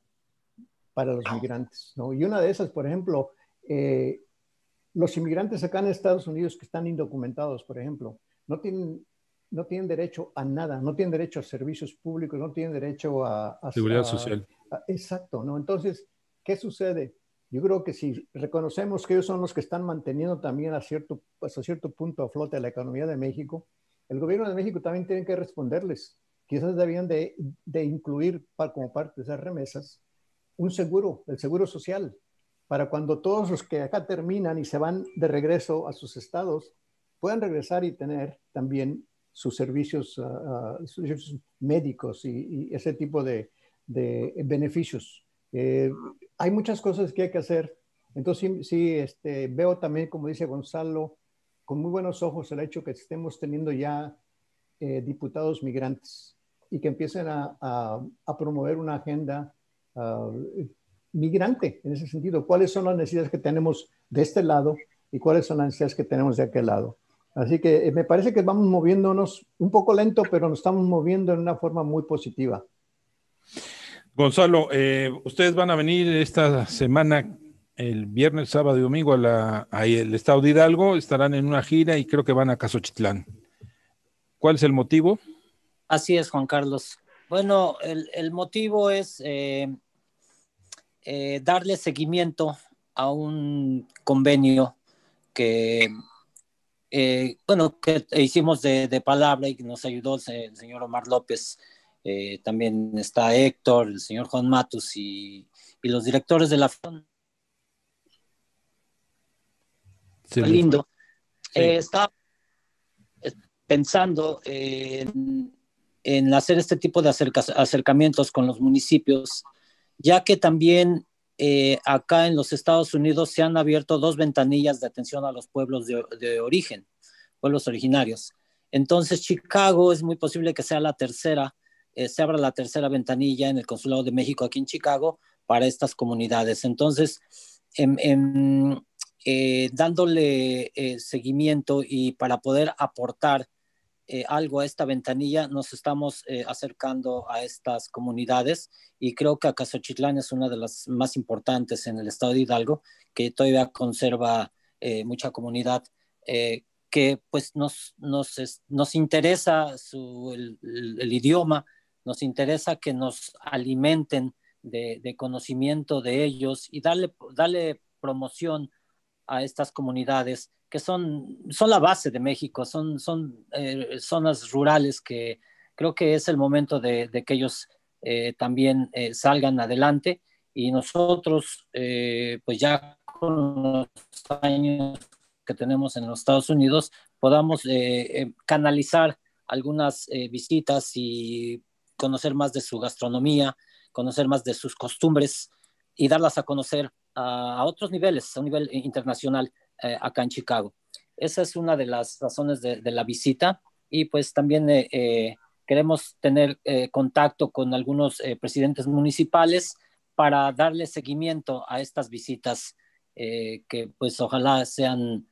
para los migrantes. ¿no? Y una de esas, por ejemplo, eh, los inmigrantes acá en Estados Unidos que están indocumentados, por ejemplo, no tienen no tienen derecho a nada, no tienen derecho a servicios públicos, no tienen derecho a... Seguridad social. exacto, ¿no? Entonces, ¿qué sucede? Yo creo que si reconocemos que ellos son los que están manteniendo también a cierto, pues, a cierto punto a flote la economía de México, el gobierno de México también tiene que responderles. Quizás debían de, de incluir como parte de esas remesas un seguro, el seguro social, para cuando todos los que acá terminan y se van de regreso a sus estados puedan regresar y tener también Ah, ah, sus servicios, médicos y, ese tipo de, beneficios. Eh, hay muchas cosas que hay que hacer. Entonces, sí, este, veo también, como dice Gonzalo, con muy buenos ojos el hecho que estemos teniendo ya eh, diputados migrantes y que empiecen a, promover una agenda ah, migrante en ese sentido. ¿Cuáles son las necesidades que tenemos de este lado y cuáles son las necesidades que tenemos de aquel lado? Así que eh, me parece que vamos moviéndonos un poco lento, pero nos estamos moviendo en una forma muy positiva. Gonzalo, eh, ustedes van a venir esta semana, el viernes, sábado y domingo, al el estado de Hidalgo, estarán en una gira y creo que van a Casochitlán. ¿Cuál es el motivo? Así es, Juan Carlos. Bueno, el, motivo es eh, darle seguimiento a un convenio que eh, bueno, que hicimos de, palabra y que nos ayudó el, señor Omar López, eh, también está Héctor, el señor Juan Matus y, los directores de la FON. lindo. Eh, estaba pensando en, hacer este tipo de acercamientos con los municipios, ya que también eh, acá en los Estados Unidos se han abierto dos ventanillas de atención a los pueblos de, origen, pueblos originarios. Entonces, Chicago es muy posible que sea la tercera, eh, se abra la tercera ventanilla en el Consulado de México aquí en Chicago para estas comunidades. Entonces, em, em, eh, dándole seguimiento y para poder aportar eh, algo a esta ventanilla, nos estamos eh, acercando a estas comunidades y creo que Acasochitlán es una de las más importantes en el estado de Hidalgo, que todavía conserva eh, mucha comunidad que pues nos, interesa su, el, idioma, nos interesa que nos alimenten de, conocimiento de ellos y darle, darle promoción a estas comunidades que son, son la base de México, son, son eh, zonas rurales que creo que es el momento de, que ellos eh, también eh, salgan adelante y nosotros, pues ya con los años que tenemos en los Estados Unidos, podamos canalizar algunas visitas y conocer más de su gastronomía, conocer más de sus costumbres y darlas a conocer a otros niveles, a un nivel internacional eh, acá en Chicago. Esa es una de las razones de, la visita y pues también eh, eh, queremos tener contacto con algunos presidentes municipales para darle seguimiento a estas visitas que pues ojalá sean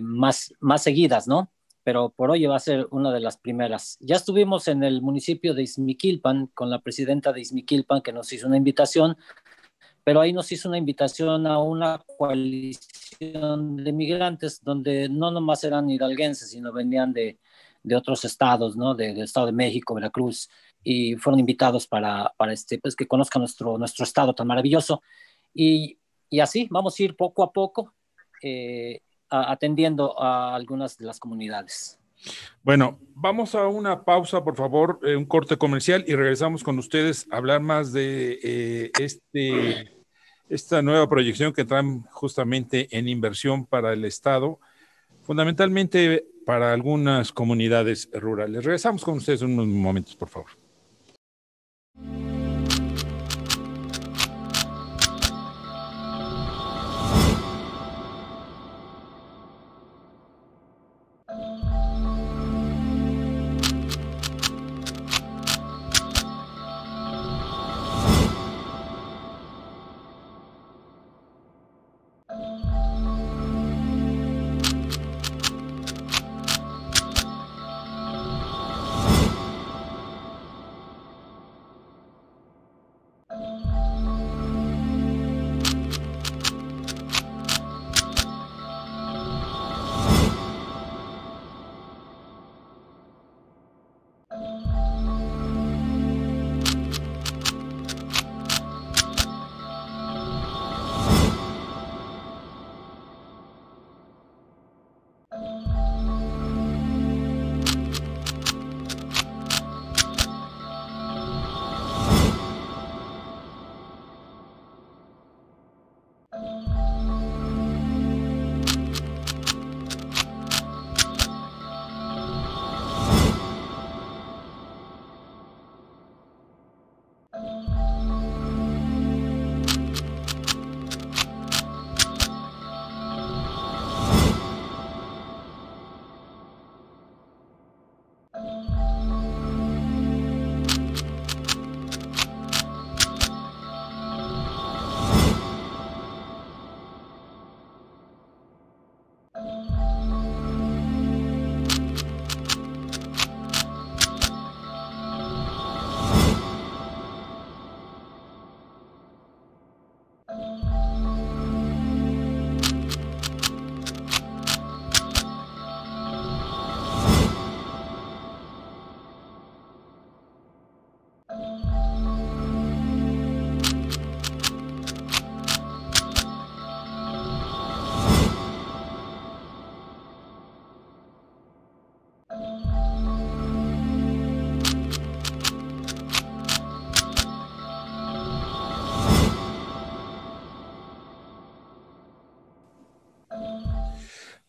más, más seguidas, ¿no? pero por hoy va a ser una de las primeras. Ya estuvimos en el municipio de Izmiquilpan con la presidenta de Izmiquilpan que nos hizo una invitación pero ahí nos hizo una invitación a una coalición de migrantes donde no nomás eran hidalguenses, sino venían de, de otros estados, ¿no? del Estado de México, Veracruz, y fueron invitados para, para este, pues que conozcan nuestro, nuestro estado tan maravilloso. Y, y así vamos a ir poco a poco eh, atendiendo a algunas de las comunidades. Bueno, vamos a una pausa, por favor, eh, un corte comercial y regresamos con ustedes a hablar más de eh, este, esta nueva proyección que traen justamente en inversión para el Estado, fundamentalmente para algunas comunidades rurales. Regresamos con ustedes en unos momentos, por favor.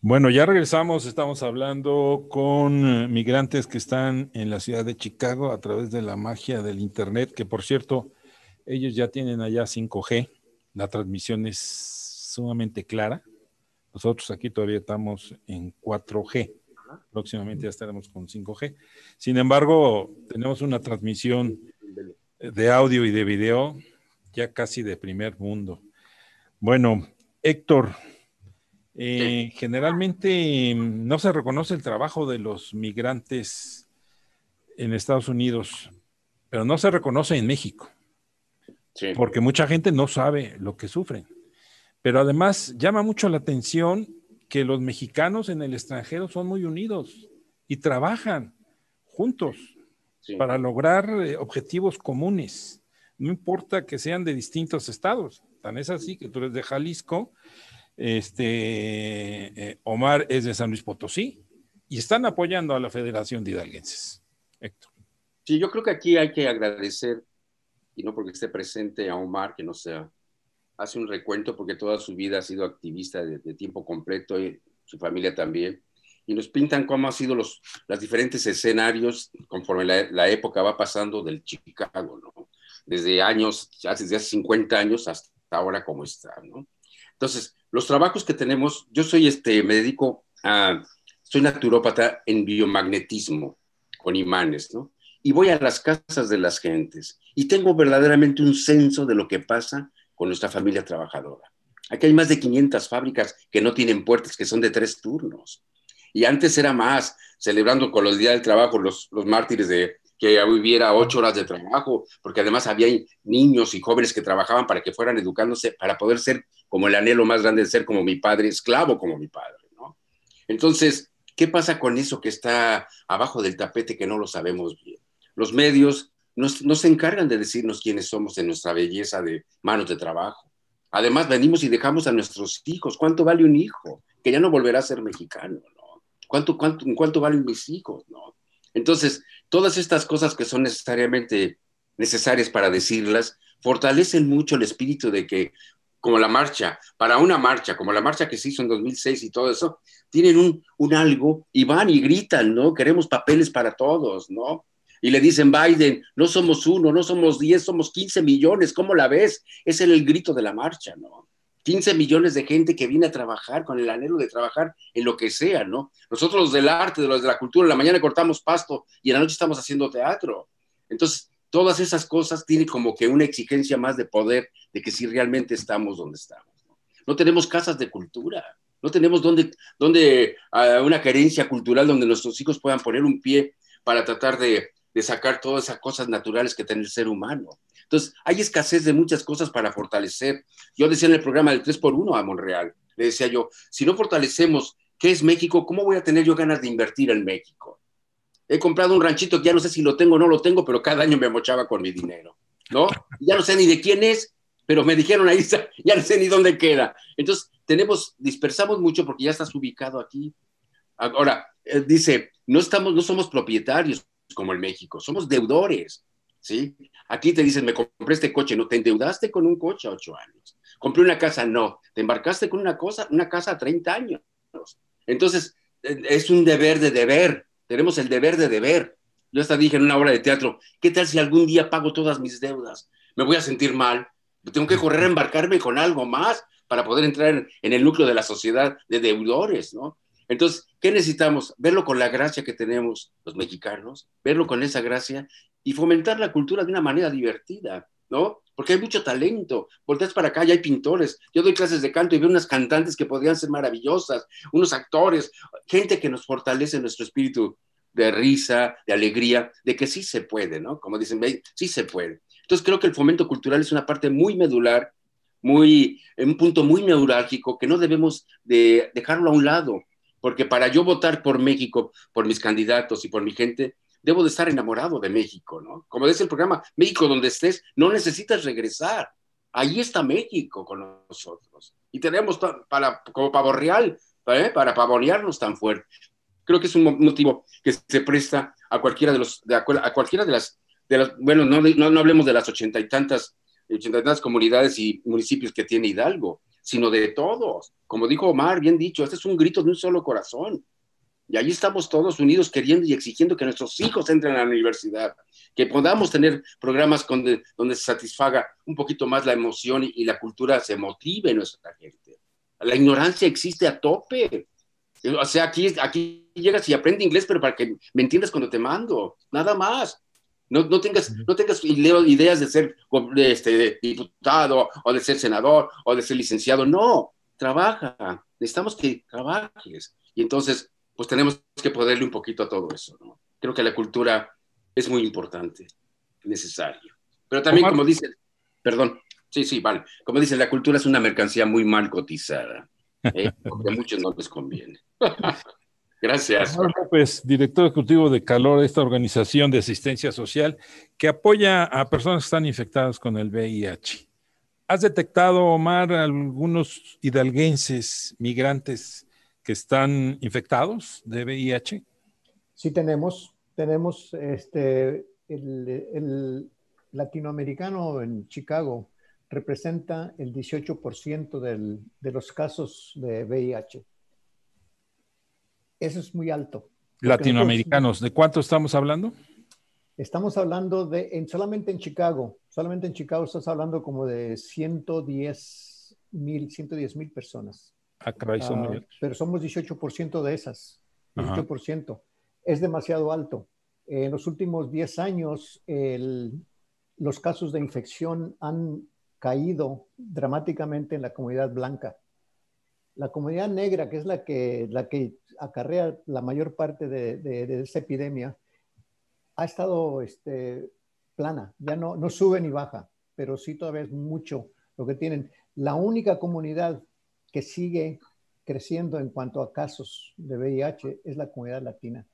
Bueno, ya regresamos, estamos hablando con migrantes que están en la ciudad de Chicago a través de la magia del Internet, que por cierto, ellos ya tienen allá 5G, la transmisión es sumamente clara. Nosotros aquí todavía estamos en 4G, próximamente ya estaremos con 5G. Sin embargo, tenemos una transmisión de audio y de video ya casi de primer mundo. Bueno, Héctor, eh, generalmente mm, no se reconoce el trabajo de los migrantes en Estados Unidos, pero no se reconoce en México, porque mucha gente no sabe lo que sufren. Pero además llama mucho la atención que los mexicanos en el extranjero son muy unidos y trabajan juntos para lograr eh, objetivos comunes, no importa que sean de distintos estados. Tan es así que tú eres de Jalisco este, eh, Omar es de San Luis Potosí y están apoyando a la Federación de Hidalguenses. Héctor. Sí, yo creo que aquí hay que agradecer, y no porque esté presente a Omar, que no sea, hace un recuento porque toda su vida ha sido activista de, tiempo completo y su familia también y nos pintan cómo han sido los los diferentes escenarios conforme la, época va pasando del Chicago, ¿no? Desde años, desde hace 50 años hasta ahora como está, ¿no? Entonces, los trabajos que tenemos, yo soy este, me dedico a, soy naturópata en biomagnetismo con imanes, ¿no? Y voy a las casas de las gentes y tengo verdaderamente un censo de lo que pasa con nuestra familia trabajadora. Aquí hay más de 500 fábricas que no tienen puertas, que son de tres turnos. Y antes era más, celebrando con los días del trabajo los, los mártires de que hubiera ocho horas de trabajo, porque además había niños y jóvenes que trabajaban para que fueran educándose, para poder ser como el anhelo más grande de ser como mi padre, esclavo como mi padre, ¿no? Entonces, ¿qué pasa con eso que está abajo del tapete que no lo sabemos bien? Los medios no se encargan de decirnos quiénes somos en nuestra belleza de manos de trabajo. Además, venimos y dejamos a nuestros hijos. ¿Cuánto vale un hijo? Que ya no volverá a ser mexicano, ¿no? ¿Cuánto, cuánto valen mis hijos, no? Entonces, todas estas cosas que son necesariamente necesarias para decirlas, fortalecen mucho el espíritu de que como la marcha, para una marcha, como la marcha que se hizo en 2006 y todo eso, tienen un, algo y van y gritan, ¿no? Queremos papeles para todos, ¿no? y le dicen Biden, no somos uno, no somos diez, somos 15 millones, ¿cómo la ves? Es el, el, grito de la marcha, ¿no? 15 millones de gente que viene a trabajar con el anhelo de trabajar en lo que sea, ¿no? Nosotros los del arte, de los de la cultura, en la mañana cortamos pasto y en la noche estamos haciendo teatro. Entonces, todas esas cosas tienen como que una exigencia más de poder de que si realmente estamos donde estamos. No, tenemos casas de cultura, no tenemos donde, donde ah, una carencia cultural donde nuestros hijos puedan poner un pie para tratar de, de sacar todas esas cosas naturales que tiene el ser humano. Entonces, hay escasez de muchas cosas para fortalecer. Yo decía en el programa del 3x1 a Monreal, le decía yo, si no fortalecemos qué es México, ¿cómo voy a tener yo ganas de invertir en México? he comprado un ranchito que ya no sé si lo tengo o no lo tengo, pero cada año me mochaba con mi dinero, ¿no? Ya no sé ni de quién es, pero me dijeron ahí, *laughs* ya no sé ni dónde queda. Entonces, tenemos, dispersamos mucho porque ya estás ubicado aquí. Ahora, eh, dice, no estamos, no somos propietarios como en México, somos deudores, ¿sí? Aquí te dicen, me compré este coche, no, te endeudaste con un coche a ocho años. Compré una casa, no, te embarcaste con una cosa, una casa a 30 años. Entonces, eh, es un deber de deber, tenemos el deber de deber. Yo hasta dije en una obra de teatro, ¿qué tal si algún día pago todas mis deudas? Me voy a sentir mal. Tengo que correr a embarcarme con algo más para poder entrar en, en el núcleo de la sociedad de deudores, ¿no? Entonces, ¿qué necesitamos? Verlo con la gracia que tenemos los mexicanos, verlo con esa gracia y fomentar la cultura de una manera divertida, ¿no? porque hay mucho talento. Volteas para acá y hay pintores. Yo doy clases de canto y veo unas cantantes que podrían ser maravillosas, unos actores, gente que nos fortalece nuestro espíritu de risa, de alegría, de que sí se puede, ¿no? Como dicen, sí se puede. Entonces creo que el fomento cultural es una parte muy medular, muy, un punto muy neurálgico que no debemos dejarlo a un lado, porque para yo votar por México, por mis candidatos y por mi gente, debo de estar enamorado de México, ¿no? Como dice el programa, México donde estés, no necesitas regresar. Ahí está México con nosotros. Y tenemos para, como pavo real, ¿eh? para pavonearnos tan fuerte. Creo que es un motivo que se presta a cualquiera de, los, a de las, de bueno, no, no, hablemos de las ochenta y tantas, ochenta y tantas comunidades y municipios que tiene Hidalgo, sino de todos. Como dijo Omar, bien dicho, este es un grito de un solo corazón y allí estamos todos unidos queriendo y exigiendo que nuestros hijos entren a la universidad, que podamos tener programas donde, donde se satisfaga un poquito más la emoción y, la cultura se motive en nuestra gente. La ignorancia existe a tope. O sea, aquí, aquí llegas y aprende inglés, pero para que me entiendas cuando te mando, nada más. No, no tengas, no tengas ideas de ser este, diputado o de ser senador o de ser licenciado. No, trabaja. Necesitamos que trabajes. Y entonces pues tenemos que poderle un poquito a todo eso. ¿no? Creo que la cultura es muy importante, necesario. Pero también, como dice, perdón, sí, sí, vale. Como dice, la cultura es una mercancía muy mal cotizada, ¿eh? *laughs* porque a muchos no les conviene. *laughs* Gracias. Pues, director ejecutivo de Calor, esta organización de asistencia social que apoya a personas están infectadas con el VIH. ¿Has detectado, Omar, algunos hidalguenses migrantes que están infectados de VIH? Sí tenemos, tenemos este, el, latinoamericano en Chicago representa el 18% del, de los casos de VIH. Eso es muy alto. Latinoamericanos, ¿de cuánto estamos hablando? Estamos hablando de, solamente en Chicago, solamente en Chicago estás hablando como de 110 mil, 110 mil personas. Ah, ah, pero somos 18% de esas, 18%. Es demasiado alto. en los últimos 10 años, los casos de infección han caído dramáticamente en la comunidad blanca. La comunidad negra, que es la que, la que acarrea la mayor parte de, esa epidemia, ha estado este, plana, ya no, no sube ni baja, pero sí todavía es mucho lo que tienen. La única comunidad que sigue creciendo en cuanto a casos de VIH es la comunidad latina.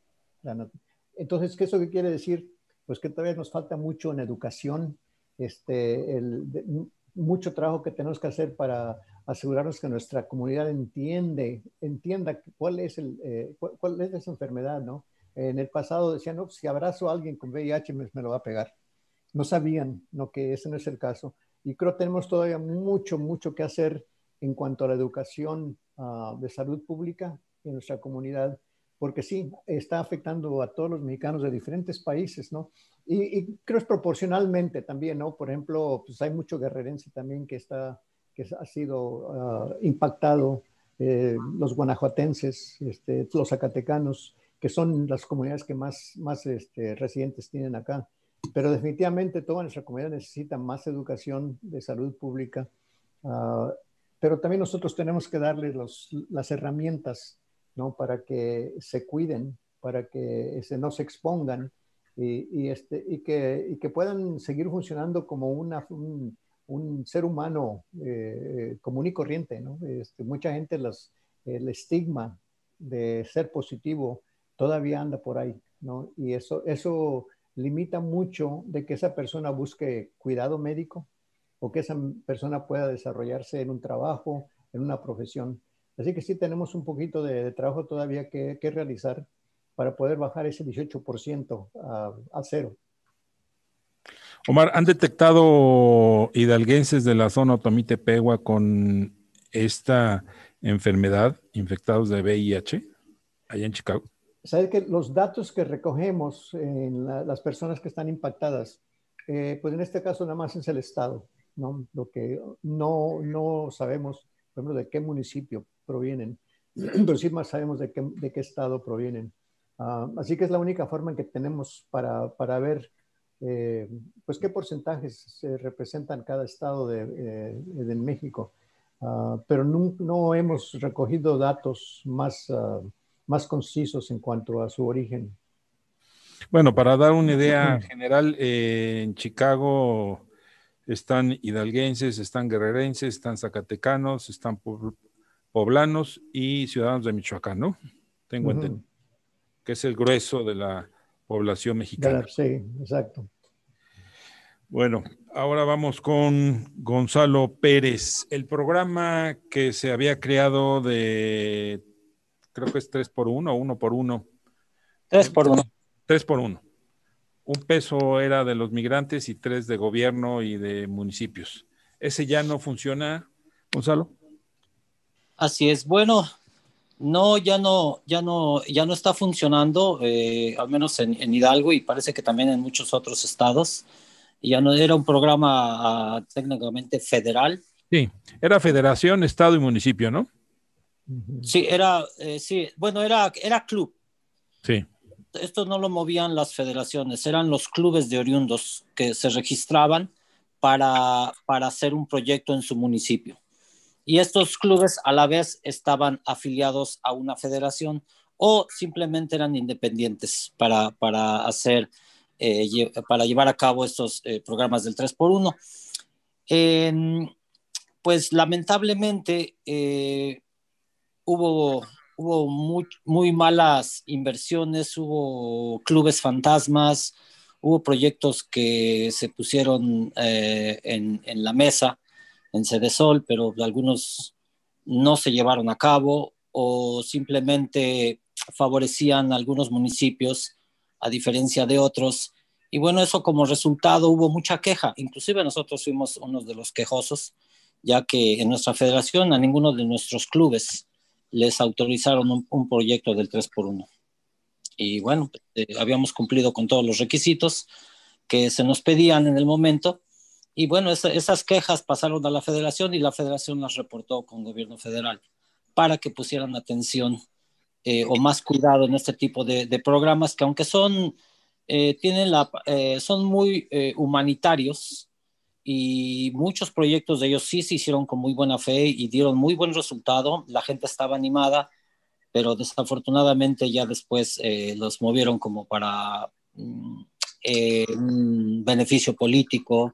Entonces, ¿qué eso qué quiere decir? Pues que todavía nos falta mucho en educación, este, mucho trabajo que tenemos que hacer para asegurarnos que nuestra comunidad entiende, entienda cuál es, el, eh, cuál, es esa enfermedad, ¿no? En el pasado decían, no, si abrazo a alguien con VIH me, lo va a pegar. No sabían, ¿no? Que ese no es el caso. Y creo que tenemos todavía mucho, mucho que hacer en cuanto a la educación ah, de salud pública en nuestra comunidad, porque sí, está afectando a todos los mexicanos de diferentes países, ¿no? Y, y creo es proporcionalmente también, ¿no? Por ejemplo, pues hay mucho guerrerense también que, está, que ha sido ah, impactado, eh, los guanajuatenses, este, los zacatecanos, que son las comunidades que más, más este, residentes tienen acá. Pero definitivamente toda nuestra comunidad necesita más educación de salud pública. Ah, pero también nosotros tenemos que darles las herramientas ¿no? para que se cuiden, para que no se expongan este, y, que, puedan seguir funcionando como un, ser humano eh, común y corriente. ¿no? Este, mucha gente, el estigma de ser positivo todavía anda por ahí y eso, eso limita mucho de que esa persona busque cuidado médico, o que esa persona pueda desarrollarse en un trabajo, en una profesión. Así que sí tenemos un poquito de, trabajo todavía que, que, realizar para poder bajar ese 18% a, cero. Omar, ¿han detectado hidalguenses de la zona Otomite-Pegua con esta enfermedad infectados de VIH allá en Chicago? Sabes que los datos que recogemos en las personas que están impactadas, eh, pues en este caso nada más es el Estado. Lo que uh, no, no sabemos, por ejemplo, de qué municipio provienen, *clears throat* pero sí más sabemos de qué, de qué estado provienen. Ah, así que es la única forma en que tenemos para, para ver eh, pues qué porcentajes se representan cada estado de, eh, de México. Ah, pero no, no, hemos recogido datos más, ah, más concisos en cuanto a su origen. Bueno, para dar una *clears throat* idea general, eh, en Chicago están hidalguenses, están guerrerenses, están zacatecanos, están poblanos y ciudadanos de Michoacán, ¿no? Tengo entendido que es el grueso de la población mexicana. Sí, exacto. Bueno, ahora vamos con Gonzalo Pérez. El programa que se había creado de, creo que es tres por uno o 1 por uno. Tres por uno. 3 por uno un peso era de los migrantes y tres de gobierno y de municipios. ¿Ese ya no funciona, Gonzalo? Así es. Bueno, no, ya no, ya no, ya no está funcionando, eh, al menos en, Hidalgo y parece que también en muchos otros estados. Ya no era un programa ah, técnicamente federal. Sí, era federación, estado y municipio, ¿no? Sí, era, eh, sí, bueno, era, era club. Sí esto no lo movían las federaciones, eran los clubes de oriundos que se registraban para, para hacer un proyecto en su municipio. Y estos clubes a la vez estaban afiliados a una federación o simplemente eran independientes para, para hacer, eh, para llevar a cabo estos eh, programas del 3x1. pues lamentablemente eh, hubo hubo muy, malas inversiones, hubo clubes fantasmas, hubo proyectos que se pusieron eh, en, la mesa, en Cedesol, pero algunos no se llevaron a cabo o simplemente favorecían a algunos municipios a diferencia de otros. Y bueno, eso como resultado hubo mucha queja. Inclusive nosotros fuimos unos de los quejosos, ya que en nuestra federación a ninguno de nuestros clubes les autorizaron un, proyecto del 3x1. Y bueno, eh, habíamos cumplido con todos los requisitos que se nos pedían en el momento. Y bueno, esas quejas pasaron a la federación y la federación las reportó con gobierno federal para que pusieran atención eh, o más cuidado en este tipo de, programas que aunque son, eh, tienen la, son muy humanitarios, y muchos proyectos de ellos sí se hicieron con muy buena fe y dieron muy buen resultado, la gente estaba animada, pero desafortunadamente ya después eh, los movieron como para mm, eh, un beneficio político,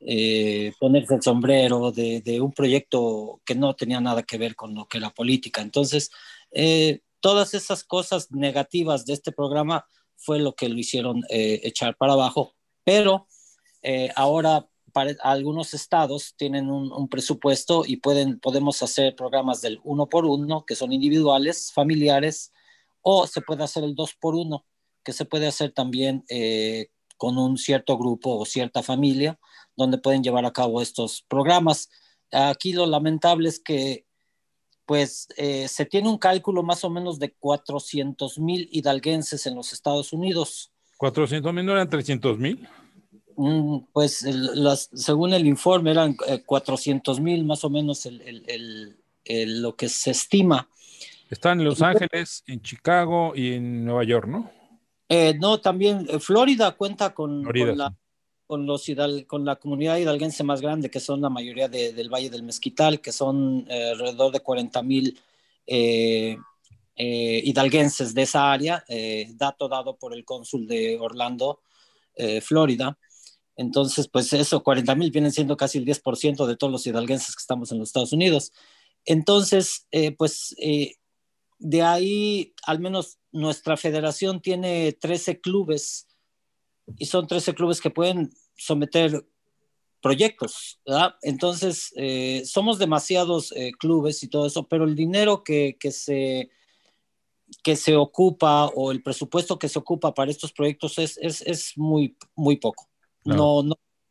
eh, ponerse el sombrero de, de, un proyecto que no tenía nada que ver con lo que era política. Entonces, todas esas cosas negativas de este programa fue lo que lo hicieron echar para abajo, pero ahora algunos estados tienen un, presupuesto y pueden, podemos hacer programas del uno por uno, que son individuales, familiares, o se puede hacer el dos por uno, que se puede hacer también eh, con un cierto grupo o cierta familia, donde pueden llevar a cabo estos programas. Aquí lo lamentable es que pues eh, se tiene un cálculo más o menos de 400 mil hidalguenses en los Estados Unidos. ¿400 mil no eran 300 mil? Pues según el informe eran 400 eh, mil más o menos el, lo que se estima. Están en Los Ángeles, en Chicago y en Nueva York, ¿no? Eh, no, también eh, Florida cuenta con, con, la, comunidad hidalguense más grande, que son la mayoría del Valle del Mezquital, que son alrededor de 40 mil hidalguenses de esa área, dato dado por el cónsul de Orlando, Florida. Entonces, pues eso, 40 mil vienen siendo casi el 10% de todos los hidalguenses que estamos en los Estados Unidos. Entonces, eh, pues eh, de ahí, al menos nuestra federación tiene 13 clubes y son 13 clubes que pueden someter proyectos, ¿verdad? Entonces, eh, somos demasiados clubes y todo eso, pero el dinero que, se que se ocupa o el presupuesto que se ocupa para estos proyectos es, es muy, muy poco no,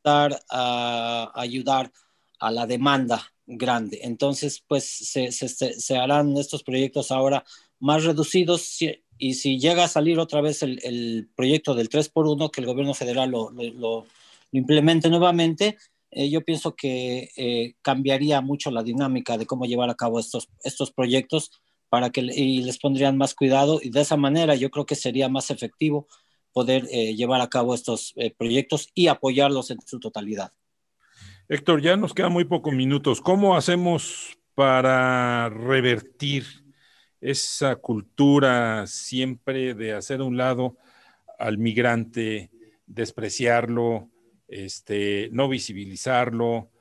dar a ah, ayudar a la demanda grande. Entonces, pues se, harán estos proyectos ahora más reducidos y si llega a salir otra vez el, proyecto del 3x1, que el gobierno federal lo, implemente nuevamente, eh, yo pienso que eh, cambiaría mucho la dinámica de cómo llevar a cabo estos, estos proyectos para que y les pondrían más cuidado y de esa manera yo creo que sería más efectivo poder eh, llevar a cabo estos eh, proyectos y apoyarlos en su totalidad. Héctor, ya nos quedan muy pocos minutos. ¿Cómo hacemos para revertir esa cultura siempre de hacer un lado al migrante, despreciarlo, este, no visibilizarlo?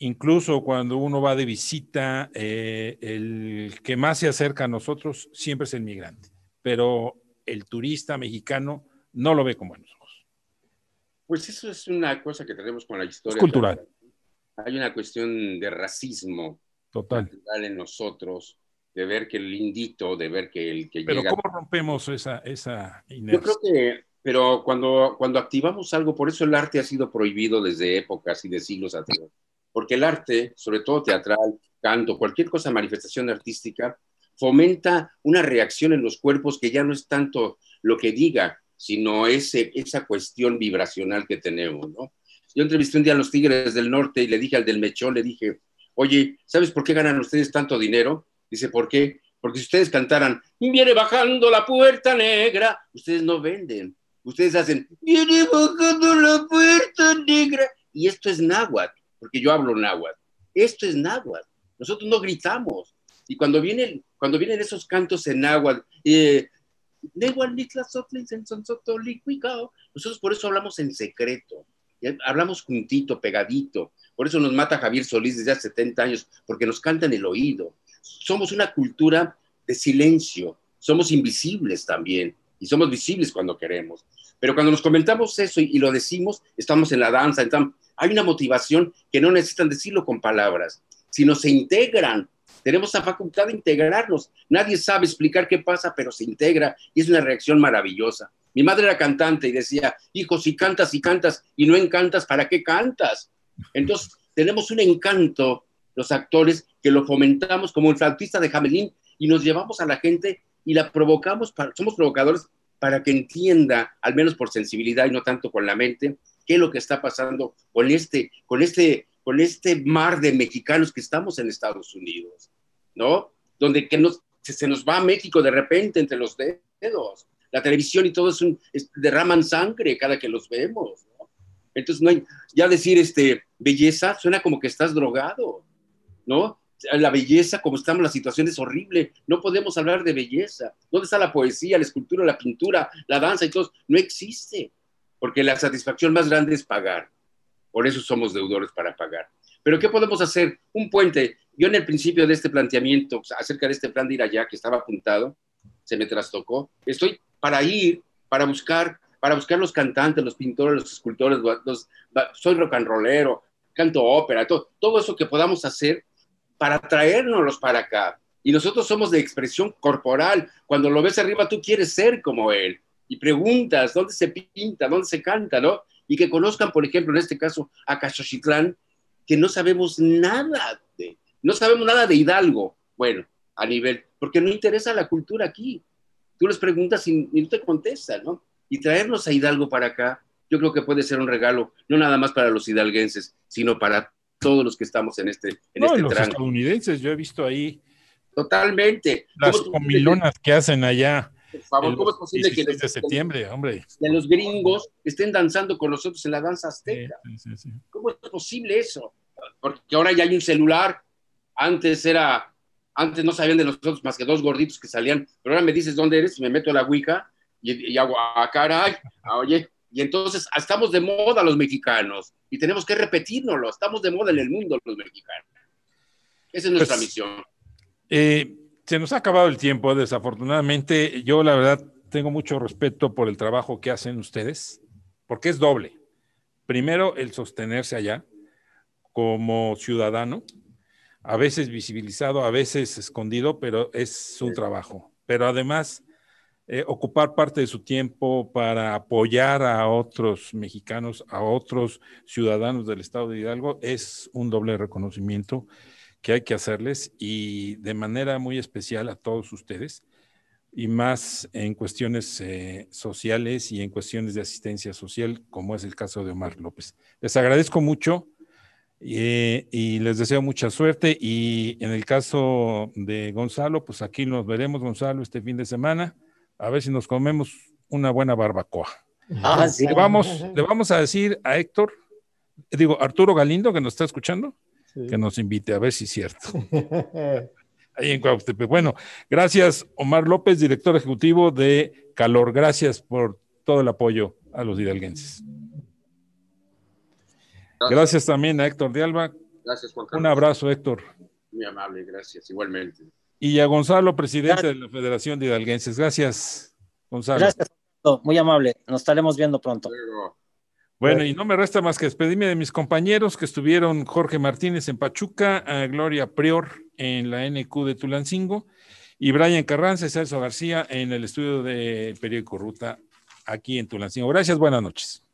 Incluso cuando uno va de visita, eh, el que más se acerca a nosotros siempre es el migrante, pero el turista mexicano no lo ve con buenos ojos. Pues eso es una cosa que tenemos con la historia. cultural. Hay una cuestión de racismo Total. en nosotros, de ver que el lindito, de ver que el que llega... Pero ¿cómo rompemos esa, esa inercia? Yo creo que, pero cuando, cuando activamos algo, por eso el arte ha sido prohibido desde épocas y de siglos atrás. Porque el arte, sobre todo teatral, canto, cualquier cosa, manifestación artística, fomenta una reacción en los cuerpos que ya no es tanto lo que diga, sino ese, esa cuestión vibracional que tenemos, ¿no? Yo entrevisté un día a los Tigres del Norte y le dije al del Mechón, le dije, oye, ¿sabes por qué ganan ustedes tanto dinero? Dice, ¿por qué? Porque si ustedes cantaran, viene bajando la puerta negra, ustedes no venden. Ustedes hacen, viene bajando la puerta negra. Y esto es náhuatl, porque yo hablo náhuatl. Esto es náhuatl. Nosotros no gritamos. Y cuando vienen, cuando vienen esos cantos en náhuatl, eh, nosotros por eso hablamos en secreto, hablamos juntito, pegadito. Por eso nos mata Javier Solís desde hace 70 años, porque nos canta en el oído. Somos una cultura de silencio, somos invisibles también, y somos visibles cuando queremos. Pero cuando nos comentamos eso y, lo decimos, estamos en la danza, hay una motivación que no necesitan decirlo con palabras sino se integran. Tenemos la facultad de integrarnos. Nadie sabe explicar qué pasa, pero se integra y es una reacción maravillosa. Mi madre era cantante y decía, hijo, si cantas y cantas y no encantas, ¿para qué cantas? Entonces, tenemos un encanto, los actores, que lo fomentamos como el flautista de Jamelín y nos llevamos a la gente y la provocamos, somos provocadores para que entienda, al menos por sensibilidad y no tanto con la mente, qué es lo que está pasando con este, con este con este mar de mexicanos que estamos en Estados Unidos, ¿no? Donde que nos, se, nos va a México de repente entre los dedos. La televisión y todo es un, derraman sangre cada que los vemos, ¿no? Entonces, no hay, ya decir este, belleza suena como que estás drogado, ¿no? La belleza, como estamos, la situación es horrible. No podemos hablar de belleza. ¿Dónde está la poesía, la escultura, la pintura, la danza y todo? No existe, porque la satisfacción más grande es pagar. Por eso somos deudores para pagar. Pero ¿qué podemos hacer? Un puente. Yo en el principio de este planteamiento, pues, acerca de este plan de ir allá, que estaba apuntado, se me trastocó. Estoy para ir, para buscar, para buscar los cantantes, los pintores, los escultores, soy rock and rollero, canto ópera, todo, todo eso que podamos hacer para traérnoslos para acá. Y nosotros somos de expresión corporal. Cuando lo ves arriba, tú quieres ser como él. Y preguntas, ¿dónde se pinta? ¿Dónde se canta? ¿No? y que conozcan, por ejemplo, en este caso, a Cachochitlán, que no sabemos nada de, no sabemos nada de Hidalgo, bueno, a nivel, porque no interesa la cultura aquí. Tú les preguntas y, no te contestan, ¿no? Y traernos a Hidalgo para acá, yo creo que puede ser un regalo, no nada más para los hidalguenses, sino para todos los que estamos en este, en no, este los estadounidenses, yo he visto ahí. Totalmente. Las comilonas que hacen allá ¿cómo es posible que los, gringos estén danzando con nosotros en la danza azteca? ¿Cómo es posible eso? Porque ahora ya hay un celular. Antes era, antes no sabían de nosotros más que dos gorditos que salían, pero ahora me dices dónde eres, me meto a la Wicca y, hago a ah, caray, ah, oye. Y entonces ah, estamos de moda los mexicanos y tenemos que repetirnoslo Estamos de moda en el mundo los mexicanos. Esa es nuestra pues, misión. Eh, se nos ha acabado el tiempo, desafortunadamente. Yo la verdad tengo mucho respeto por el trabajo que hacen ustedes, porque es doble. Primero, el sostenerse allá como ciudadano, a veces visibilizado, a veces escondido, pero es un trabajo. Pero además, eh, ocupar parte de su tiempo para apoyar a otros mexicanos, a otros ciudadanos del estado de Hidalgo, es un doble reconocimiento que hay que hacerles y de manera muy especial a todos ustedes y más en cuestiones eh, sociales y en cuestiones de asistencia social, como es el caso de Omar López. Les agradezco mucho eh, y les deseo mucha suerte y en el caso de Gonzalo, pues aquí nos veremos, Gonzalo, este fin de semana, a ver si nos comemos una buena barbacoa. Ah, vamos, le vamos a decir a Héctor, digo, Arturo Galindo, que nos está escuchando, que nos invite, a ver si es cierto. *laughs* Ahí en Cuauhtémoc. Bueno, gracias Omar López, director ejecutivo de Calor. Gracias por todo el apoyo a los hidalguenses. Gracias, también a Héctor de Alba. Gracias, Juan Carlos. Un abrazo, Héctor. Muy amable, gracias, igualmente. Y a Gonzalo, presidente de la Federación de Hidalguenses. Gracias, Gonzalo. Gracias, muy amable. Nos estaremos viendo pronto. Bueno, y no me resta más que despedirme de mis compañeros que estuvieron Jorge Martínez en Pachuca, Gloria Prior en la NQ de Tulancingo y Brian Carranza y Celso García en el estudio de Periódico Ruta aquí en Tulancingo. Gracias, buenas noches.